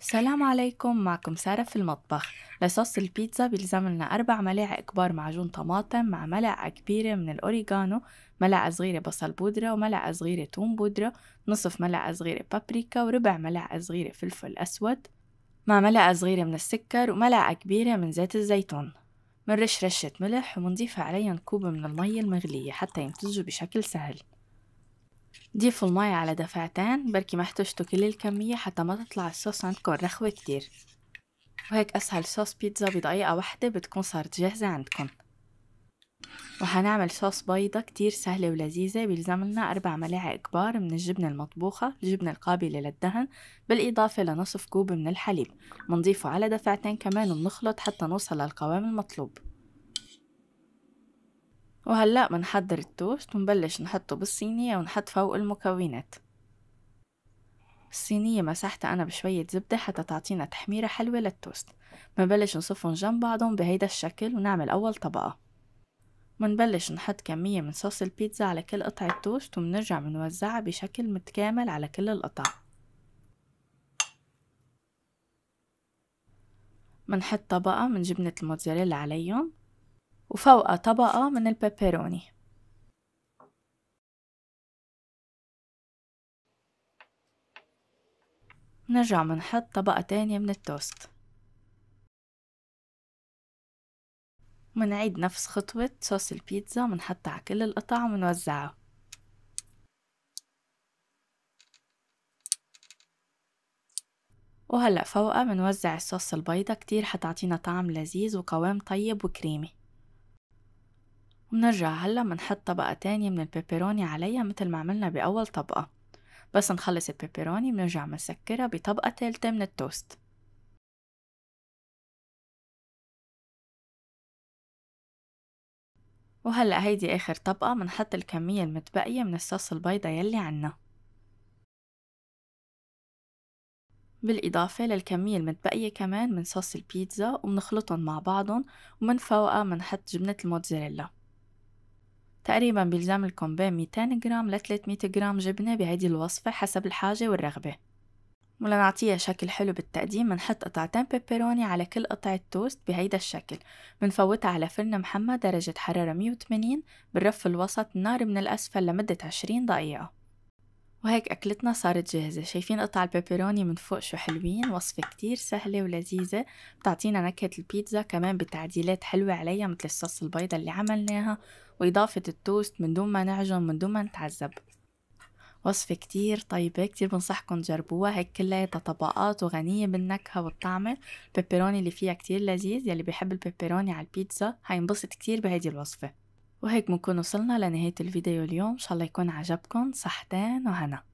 السلام عليكم معكم سارة في المطبخ لصوص البيتزا بيلزم لنا أربع ملاعق كبار معجون طماطم مع ملعقة كبيرة من الأوريغانو ملعقة صغيرة بصل بودرة وملعقة صغيرة توم بودرة نصف ملعقة صغيرة بابريكا وربع ملعقة صغيرة فلفل أسود مع ملعقة صغيرة من السكر وملعقة كبيرة من زيت الزيتون منرش رشة ملح ومنضيف عليهم كوب من المية المغلية حتى ينتجوا بشكل سهل ضيفوا المية على دفعتين بركي ما احتجتوا كل الكمية حتى ما تطلع الصوص عندكم رخوة كتير وهيك أسهل صوص بيتزا بدقيقة واحدة بتكون صارت جاهزة عندكم وحنعمل صوص بيضة كتير سهلة ولذيذة بيلزملنا أربع ملاعق كبار من الجبنة المطبوخة الجبنة القابلة للدهن بالإضافة لنصف كوب من الحليب منضيفه على دفعتين كمان وبنخلط حتى نوصل للقوام المطلوب وهلأ بنحضر التوست ونبلش نحطه بالصينية ونحط فوق المكونات الصينية مسحتها أنا بشوية زبدة حتى تعطينا تحميرة حلوة للتوست بنبلش نصفهم جنب بعضهم بهيدا الشكل ونعمل أول طبقة منبلش نحط كمية من صوص البيتزا على كل قطعة توست ومنرجع منوزعها بشكل متكامل على كل القطع منحط طبقة من جبنة الموتزاريلا عليهم وفوقها طبقة من البيبروني نرجع منحط طبقة تانية من التوست منعيد نفس خطوة صوص البيتزا منحطها على كل القطع ومنوزعها وهلأ فوقها منوزع الصوص البيضة كتير حتعطينا طعم لذيذ وقوام طيب وكريمي ونرجع هلا بنحط طبقة تانية من البيبروني عليها مثل ما عملنا بأول طبقة بس نخلص البيبروني بنرجع بنسكرها بطبقة تالتة من التوست وهلأ هيدي آخر طبقة بنحط الكمية المتبقية من الصوص البيضة يلي عنا بالإضافة للكمية المتبقية كمان من صوص البيتزا وبنخلطهم مع بعضهم ومن فوقها بنحط جبنة الموتزاريلا تقريبا بيلزملكم بين 200 جرام ل 300 جرام جبنة بهيدي الوصفة حسب الحاجة والرغبة ولنعطيها شكل حلو بالتقديم بنحط قطعتين بيبروني على كل قطعة توست بهيدا الشكل بنفوتها على فرن محمى درجة حرارة 180 بالرف الوسط النار من الأسفل لمدة 20 دقيقة وهيك أكلتنا صارت جاهزة شايفين قطع البيبروني من فوق شو حلوين وصفة كتير سهلة ولذيذة بتعطينا نكهة البيتزا كمان بتعديلات حلوة عليها مثل الصوص البيضة اللي عملناها وإضافة التوست من دون ما نعجن من دون ما نتعذب وصفة كتير طيبة كتير بنصحكم تجربوها هيك كلها طبقات وغنية بالنكهة والطعمة البيبروني اللي فيها كتير لذيذ يلي بيحب البيبروني على البيتزا هينبسط كتير بهيدي الوصفة وهيك بنكون وصلنا لنهاية الفيديو اليوم إن شاء الله يكون عجبكم صحتين وهنا